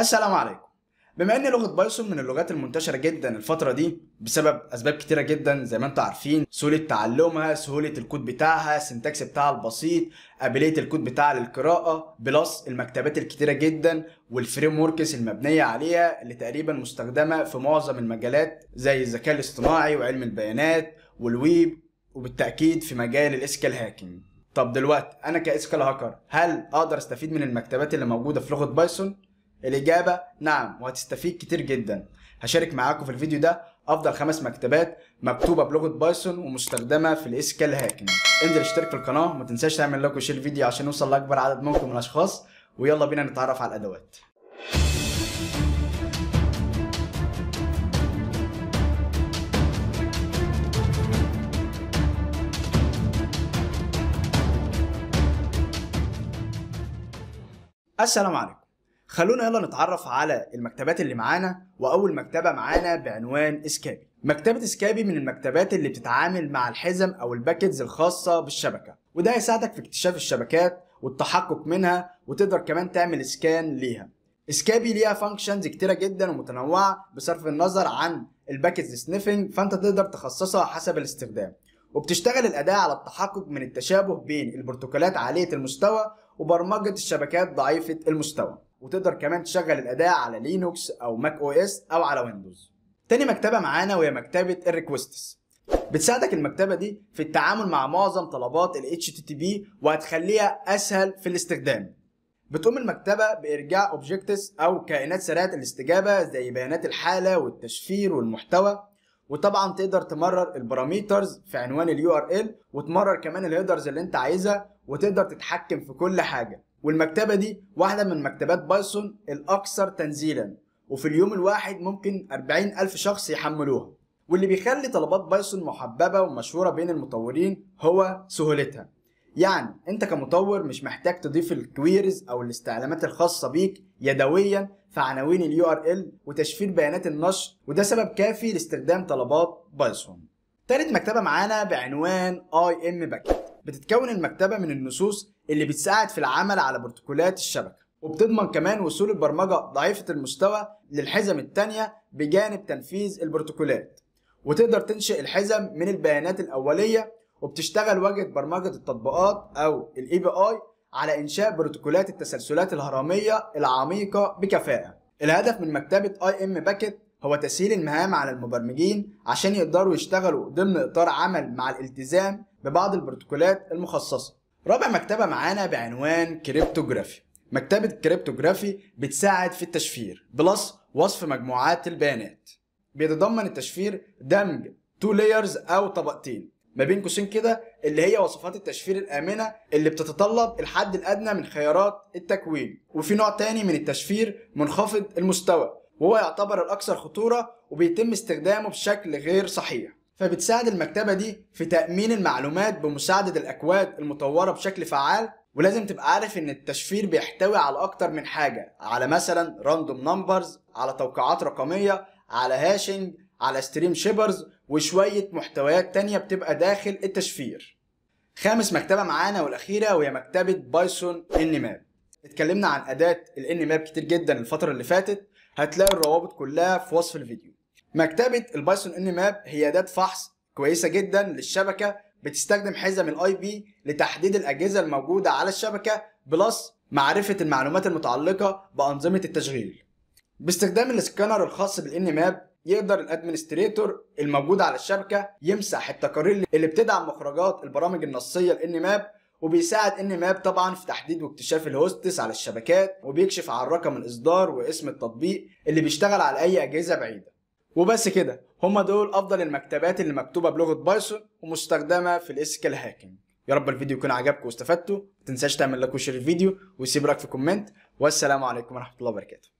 السلام عليكم بما ان لغه بايثون من اللغات المنتشره جدا الفتره دي بسبب اسباب كتيره جدا زي ما انتم عارفين سهوله تعلمها سهوله الكود بتاعها السنتكس بتاعها البسيط قابليه الكود بتاعها للقراءه بلس المكتبات الكتيره جدا والفريم وركس المبنيه عليها اللي تقريبا مستخدمه في معظم المجالات زي الذكاء الاصطناعي وعلم البيانات والويب وبالتاكيد في مجال الاسكال هاكينج طب دلوقتي انا كاسكال هاكر هل اقدر استفيد من المكتبات اللي موجوده في لغه بايثون الإجابة نعم وهتستفيد كتير جدا هشارك معاكم في الفيديو ده أفضل خمس مكتبات مكتوبة بلغة بايثون ومستخدمة في الاسكال هاكن انزل اشترك في القناة وما تنساش تعمل لايك وشير الفيديو عشان نوصل لأكبر عدد ممكن من الأشخاص ويلا بينا نتعرف على الأدوات السلام عليكم خلونا يلا نتعرف على المكتبات اللي معانا واول مكتبه معانا بعنوان اسكابي مكتبه اسكابي من المكتبات اللي بتتعامل مع الحزم او الباكجز الخاصه بالشبكه وده هيساعدك في اكتشاف الشبكات والتحقق منها وتقدر كمان تعمل سكان ليها اسكابي ليها فانكشنز كتيره جدا ومتنوعه بصرف النظر عن الباكجز سنيفنج فانت تقدر تخصصها حسب الاستخدام وبتشتغل الأداة على التحقق من التشابه بين البروتوكولات عالية المستوى وبرمجة الشبكات ضعيفة المستوى وتقدر كمان تشغل الاداة على لينوكس او ماك او اس او على ويندوز تاني مكتبة معانا وهي مكتبة الريكوستس بتساعدك المكتبة دي في التعامل مع معظم طلبات ال HTTP وهتخليها اسهل في الاستخدام بتقوم المكتبة بإرجاع أوبجكتس أو كائنات سريعة الاستجابة زي بيانات الحالة والتشفير والمحتوى وطبعا تقدر تمرر الباراميترز في عنوان اليو ار ال وتمرر كمان الهيدرز اللي انت عايزها وتقدر تتحكم في كل حاجه والمكتبة دي واحدة من مكتبات بايثون الأكثر تنزيلا وفي اليوم الواحد ممكن 40 ألف شخص يحملوها واللي بيخلي طلبات بايثون محببة ومشهورة بين المطورين هو سهولتها يعني انت كمطور مش محتاج تضيف الكويرز او الاستعلامات الخاصة بيك يدويا في عناوين اليو ار ال وتشفير بيانات النشر وده سبب كافي لاستخدام طلبات بايثون تالت مكتبة معانا بعنوان اي ام باكيت بتتكون المكتبة من النصوص اللي بتساعد في العمل على بروتوكولات الشبكة وبتضمن كمان وصول البرمجة ضعيفة المستوى للحزم الثانيه بجانب تنفيذ البروتوكولات وتقدر تنشئ الحزم من البيانات الأولية وبتشتغل واجهة برمجة التطبيقات أو الاي بي آي على إنشاء بروتوكولات التسلسلات الهرمية العميقة بكفاءة الهدف من مكتبة اي ام باكيت هو تسهيل المهام على المبرمجين عشان يقدروا يشتغلوا ضمن إطار عمل مع الالتزام ببعض البروتوكولات المخصصة. رابع مكتبة معانا بعنوان كريبتوجرافي. مكتبة كريبتوجرافي بتساعد في التشفير بلس وصف مجموعات البيانات. بيتضمن التشفير دمج تو لايرز أو طبقتين ما بين قوسين كده اللي هي وصفات التشفير الآمنة اللي بتتطلب الحد الأدنى من خيارات التكوين وفي نوع تاني من التشفير منخفض المستوى وهو يعتبر الأكثر خطورة وبيتم استخدامه بشكل غير صحيح فبتساعد المكتبة دي في تأمين المعلومات بمساعدة الأكواد المطورة بشكل فعال ولازم تبقى عارف ان التشفير بيحتوي على اكتر من حاجة على مثلا راندوم نمبرز على توقيعات رقمية على هاشنج على ستريم شيبرز وشوية محتويات تانية بتبقى داخل التشفير خامس مكتبة معانا والأخيرة وهي مكتبة بايثون انماب اتكلمنا عن أداة الانماب كتير جدا الفترة اللي فاتت هتلاقي الروابط كلها في وصف الفيديو مكتبه البايثون ان ماب هي اداه فحص كويسه جدا للشبكه بتستخدم حزم الاي بي لتحديد الاجهزه الموجوده على الشبكه بلس معرفه المعلومات المتعلقه بانظمه التشغيل باستخدام السكانر الخاص بالان ماب يقدر الادمنستريتور الموجود على الشبكه يمسح التقارير اللي بتدعم مخرجات البرامج النصيه الان ماب وبيساعد ان ماب طبعا في تحديد واكتشاف الهوستس على الشبكات وبيكشف عن رقم الاصدار واسم التطبيق اللي بيشتغل على اي اجهزه بعيده وبس كده هما دول افضل المكتبات اللي مكتوبه بلغه بايثون ومستخدمه في الاسكال هاكينج يا رب الفيديو يكون عجبكم واستفدتوا ما تنساش تعمل لايك وشير الفيديو وسيب رايك في كومنت والسلام عليكم ورحمه الله وبركاته